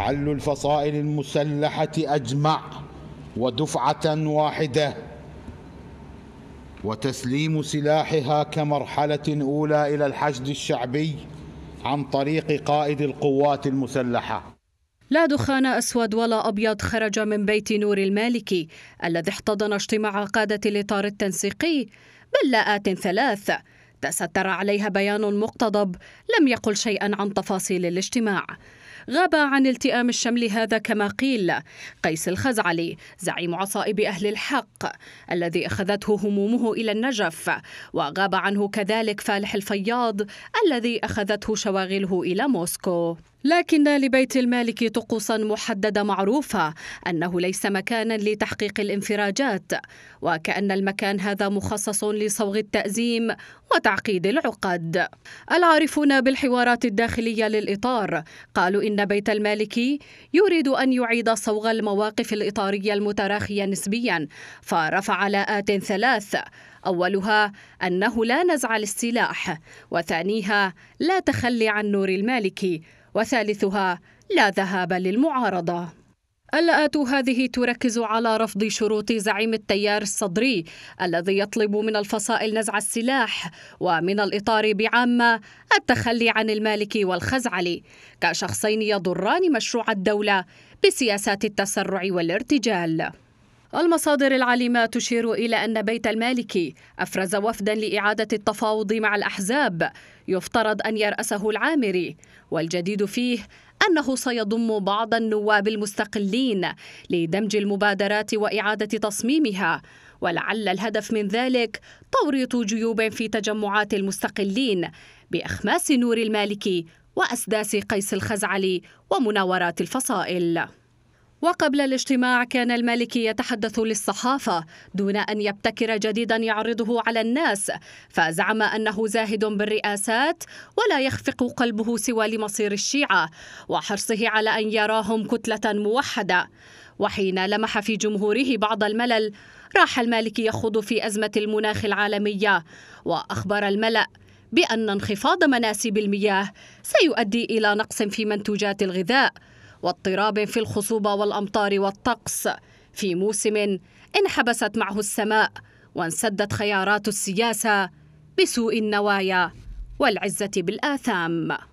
حل الفصائل المسلحة أجمع ودفعة واحدة وتسليم سلاحها كمرحلة أولى إلى الحشد الشعبي عن طريق قائد القوات المسلحة لا دخان أسود ولا أبيض خرج من بيت نور المالكي الذي احتضن اجتماع قادة الإطار التنسيقي آت ثلاث تستر عليها بيان مقتضب لم يقل شيئا عن تفاصيل الاجتماع غاب عن التئام الشمل هذا كما قيل قيس الخزعلي زعيم عصائب أهل الحق الذي أخذته همومه إلى النجف وغاب عنه كذلك فالح الفياض الذي أخذته شواغله إلى موسكو لكن لبيت المالك طقوسا محدده معروفه انه ليس مكانا لتحقيق الانفراجات وكان المكان هذا مخصص لصوغ التازيم وتعقيد العقد العارفون بالحوارات الداخليه للاطار قالوا ان بيت المالك يريد ان يعيد صوغ المواقف الاطاريه المتراخيه نسبيا فرفع لاءات ثلاث اولها انه لا نزع للسلاح وثانيها لا تخلي عن نور المالكي وثالثها لا ذهاب للمعارضة اللآت هذه تركز على رفض شروط زعيم التيار الصدري الذي يطلب من الفصائل نزع السلاح ومن الإطار بعامة التخلي عن المالك والخزعلي كشخصين يضران مشروع الدولة بسياسات التسرع والارتجال المصادر العليمة تشير إلى أن بيت المالكي أفرز وفدا لإعادة التفاوض مع الأحزاب يفترض أن يرأسه العامري والجديد فيه أنه سيضم بعض النواب المستقلين لدمج المبادرات وإعادة تصميمها ولعل الهدف من ذلك توريط جيوب في تجمعات المستقلين بإخماس نور المالكي وأسداس قيس الخزعلي ومناورات الفصائل وقبل الاجتماع كان المالكي يتحدث للصحافة دون أن يبتكر جديدا يعرضه على الناس فزعم أنه زاهد بالرئاسات ولا يخفق قلبه سوى لمصير الشيعة وحرصه على أن يراهم كتلة موحدة وحين لمح في جمهوره بعض الملل راح المالكي يخوض في أزمة المناخ العالمية وأخبر الملأ بأن انخفاض مناسيب المياه سيؤدي إلى نقص في منتوجات الغذاء واضطراب في الخصوبة والأمطار والطقس في موسم انحبست معه السماء وانسدت خيارات السياسة بسوء النوايا والعزة بالآثام